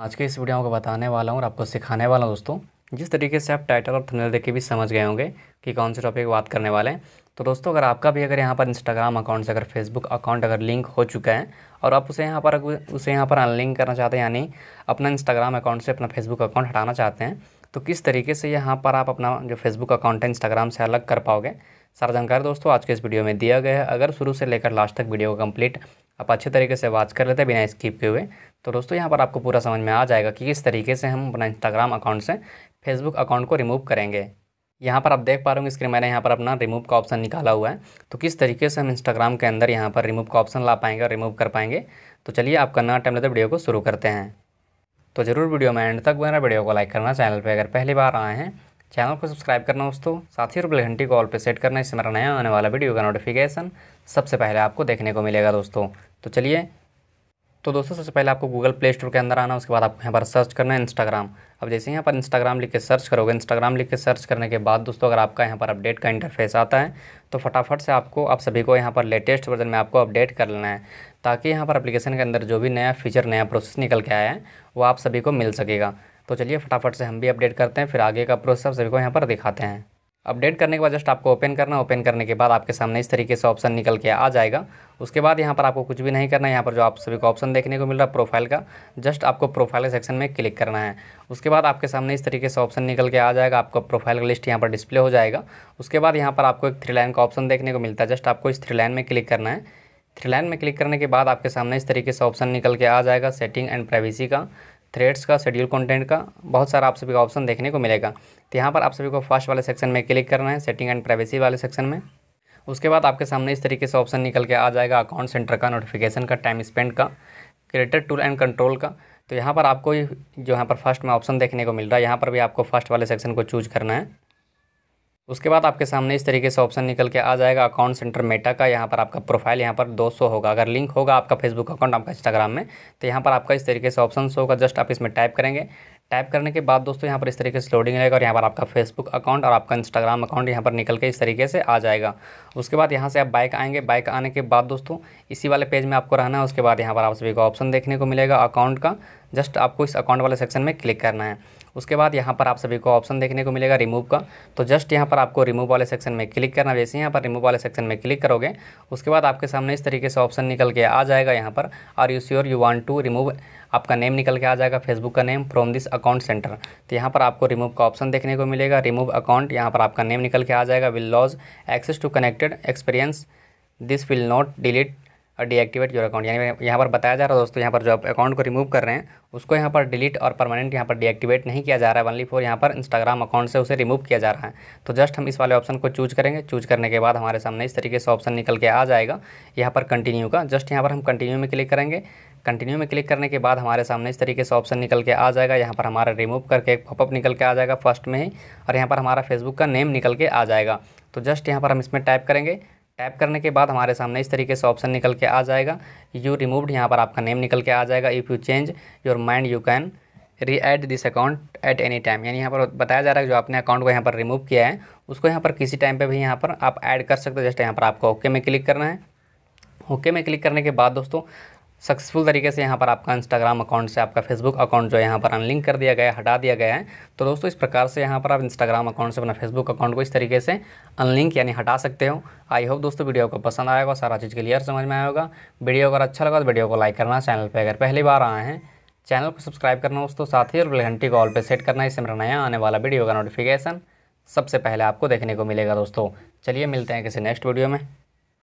आज के इस वीडियो में आपको बताने वाला हूँ और आपको सिखाने वाला हूँ दोस्तों जिस तरीके से आप टाइटल और थंबनेल देख के भी समझ गए होंगे कि कौन से टॉपिक बात करने वाले हैं तो दोस्तों अगर आपका भी अगर यहाँ पर इंस्टाग्राम अकाउंट से अगर फेसबुक अकाउंट अगर लिंक हो चुका है और आप उसे यहाँ पर उसे यहाँ पर अनलिंक करना चाहते हैं यानी अपना इंस्टाग्राम अकाउंट से अपना फेसबुक अकाउंट हटाना चाहते हैं तो किस तरीके से यहाँ पर आप अपना जो फेसबुक अकाउंट है इंस्टाग्राम से अलग कर पाओगे सारा जानकारी दोस्तों आज के इस वीडियो में दिया गया है अगर शुरू से लेकर लास्ट तक वीडियो को कंप्लीट आप अच्छे तरीके से वाच कर लेते हैं बिना स्किप के हुए तो दोस्तों यहाँ पर आपको पूरा समझ में आ जाएगा कि किस तरीके से हम अपना इंस्टाग्राम अकाउंट से फेसबुक अकाउंट को रिमूव करेंगे यहाँ पर आप देख पा रहे होंगे स्क्रीन मैंने यहाँ पर अपना रिमूव का ऑप्शन निकाला हुआ है तो किस तरीके से हम इंस्टाग्राम के अंदर यहाँ पर रिमूव का ऑप्शन ला पाएंगे और रिमूव कर पाएंगे तो चलिए आप करना टाइम लेते वीडियो को शुरू करते हैं तो जरूर वीडियो में एंड तक बना वीडियो को लाइक करना चैनल पर अगर पहली बार आए हैं चैनल को सब्सक्राइब करना दोस्तों साथ ही और घंटी को ऑल पे सेट करना इससे मेरा नया आने वाला वीडियो का नोटिफिकेशन सबसे पहले आपको देखने को मिलेगा दोस्तों तो चलिए तो दोस्तों सबसे पहले आपको गूगल प्ले स्टोर के अंदर आना उसके बाद आपको यहाँ पर सर्च करना है इंस्टाग्राम अब जैसे यहाँ पर इंस्टाग्राम लिख के सर्च करोगे इंस्टाग्राम लिख के सर्च करने के बाद दोस्तों अगर आपका यहाँ पर अपडेट का इंटरफेस आता है तो फटाफट से आपको आप सभी को यहाँ पर लेटेस्ट वर्जन में आपको अपडेट कर लेना है ताकि यहाँ पर अप्लीकेशन के अंदर जो भी नया फीचर नया प्रोसेस निकल के आया है वो आप सभी को मिल सकेगा तो चलिए फटाफट से हम भी अपडेट करते हैं फिर आगे का प्रोसेस आप सभी को यहाँ पर दिखाते हैं अपडेट करने के बाद जस्ट आपको ओपन करना ओपन करने के बाद आपके सामने इस तरीके से ऑप्शन निकल के आ जाएगा उसके बाद यहाँ पर आपको कुछ भी नहीं करना है यहाँ पर जो आप सभी को ऑप्शन देखने को मिल रहा है प्रोफाइल का जस्ट आपको प्रोफाइल सेक्शन में क्लिक करना है उसके बाद आपके सामने इस तरीके से ऑप्शन निकल के आ जाएगा आपका प्रोफाइल का लिस्ट यहाँ पर डिस्प्ले हो जाएगा उसके बाद यहाँ पर आपको एक थ्री लाइन का ऑप्शन देखने को मिलता है जस्ट आपको इस थ्री लाइन में क्लिक करना है थ्री लाइन में क्लिक करने के बाद आपके सामने इस तरीके से ऑप्शन निकल के आ जाएगा सेटिंग एंड प्राइवेसी का थ्रेड्स का शेड्यूल कंटेंट का बहुत सारा आप सभी का ऑप्शन देखने को मिलेगा तो यहाँ पर आप सभी को फर्स्ट वाले सेक्शन में क्लिक करना है सेटिंग एंड प्राइवेसी वाले सेक्शन में उसके बाद आपके सामने इस तरीके से ऑप्शन निकल के आ जाएगा अकाउंट सेंटर का नोटिफिकेशन का टाइम स्पेंड का क्रिएटर टूल एंड कंट्रोल का तो यहाँ पर आपको जो यहाँ पर फर्स्ट में ऑप्शन देखने को मिल रहा है यहाँ पर भी आपको फर्स्ट वाले सेक्शन को चूज करना है उसके बाद आपके सामने इस तरीके से ऑप्शन निकल के आ जाएगा अकाउंट सेंटर मेटा का यहाँ पर आपका प्रोफाइल यहाँ पर 200 होगा अगर लिंक होगा आपका फेसबुक अकाउंट आपका इंस्टाग्राम में तो यहाँ पर आपका इस तरीके से ऑप्शन होगा जस्ट आप इसमें टाइप करेंगे टाइप करने के बाद दोस्तों यहाँ पर इस तरीके से लोडिंग रहेगा और यहाँ पर आपका फेसबुक अकाउंट और आपका इंस्टाग्राम अकाउंट यहाँ पर निकल के इस तरीके से आ जाएगा उसके बाद यहाँ से आप बाइक आएंगे बाइक आने के बाद दोस्तों इसी वाले पेज में आपको रहना है उसके बाद यहाँ पर आप सभी को ऑप्शन देखने को मिलेगा अकाउंट का जस्ट आपको इस अकाउंट वाले सेक्शन में क्लिक करना है उसके बाद यहाँ पर आप सभी को ऑप्शन देखने को मिलेगा रिमूव का तो जस्ट यहाँ पर आपको रिमूव वाले सेक्शन में क्लिक करना जैसे यहाँ पर रिमूव वाले सेक्शन में क्लिक करोगे उसके बाद आपके सामने इस तरीके से ऑप्शन निकल के आ जाएगा यहाँ पर are you sure you want to remove आपका नेम निकल के आ जाएगा फेसबुक का name from this account centre तो यहाँ पर आपको रिमूव का ऑप्शन देखने को मिलेगा रिमूव अकाउंट यहाँ पर आपका नेम निकल के आ जाएगा will lose access to connected experience this will not delete और डीएक्टिवेट योर अकाउंट यानी यहाँ पर बताया जा रहा है दोस्तों यहाँ पर जो आप अकाउंट को रिमूव कर रहे हैं उसको यहाँ पर डिलीट और परमानेंट यहाँ पर डीएक्टिवेट नहीं किया जा रहा है वनली फोर यहाँ पर इंस्टाग्राम अकाउंट से उसे रिमूव किया जा रहा है तो जस्ट हम इस वाले ऑप्शन को चूज करेंगे चूज करने के बाद हमारे सामने इस तरीके से ऑप्शन निकल के आ जाएगा यहाँ पर कंटिन्यू का जस्ट यहाँ पर हम कंटिन्यू में क्लिक करेंगे कंटिन्यू में क्लिक करने के बाद हमारे सामने इस तरीके से ऑप्शन निकल के आ जाएगा यहाँ पर हमारा रिमूव करके एक पॉपअप निकल के आ जाएगा फर्स्ट में ही और यहाँ पर हमारा फेसबुक का नेम निकल के आ जाएगा तो जस्ट यहाँ पर हम इसमें टाइप करेंगे टैप करने के बाद हमारे सामने इस तरीके से ऑप्शन निकल के आ जाएगा यू रिमूव्ड यहाँ पर आपका नेम निकल के आ जाएगा if you change your mind you can re add this account at any time यानी यहाँ पर बताया जा रहा है जो आपने अकाउंट को यहाँ पर रिमूव किया है उसको यहाँ पर किसी टाइम पे भी यहाँ पर आप ऐड कर सकते हो जस्ट यहाँ पर आपको ओके okay में क्लिक करना है ओके okay में क्लिक करने के बाद दोस्तों सक्सेसफुल तरीके से यहाँ पर आपका इंस्टाग्राम अकाउंट से आपका फेसबुक अकाउंट जो है यहाँ पर अनलिंक कर दिया गया हटा दिया गया है तो दोस्तों इस प्रकार से यहाँ पर आप इंस्टाग्राम अकाउंट से अपना फेसबुक अकाउंट को इस तरीके से अनलिंक यानी हटा सकते हो आई होप दोस्तों वीडियो को पसंद आएगा सारा चीज़ क्लियर समझ में आएगा वीडियो अगर अच्छा लगा तो वीडियो को लाइक करना चैनल पर अगर पहली बार आए हैं चैनल को सब्सक्राइब करना दोस्तों साथ ही और घंटी को ऑल पर सेट करना इससे मेरा नया आने वाला वीडियो का नोटिफिकेशन सबसे पहले आपको देखने को मिलेगा दोस्तों चलिए मिलते हैं किसी नेक्स्ट वीडियो में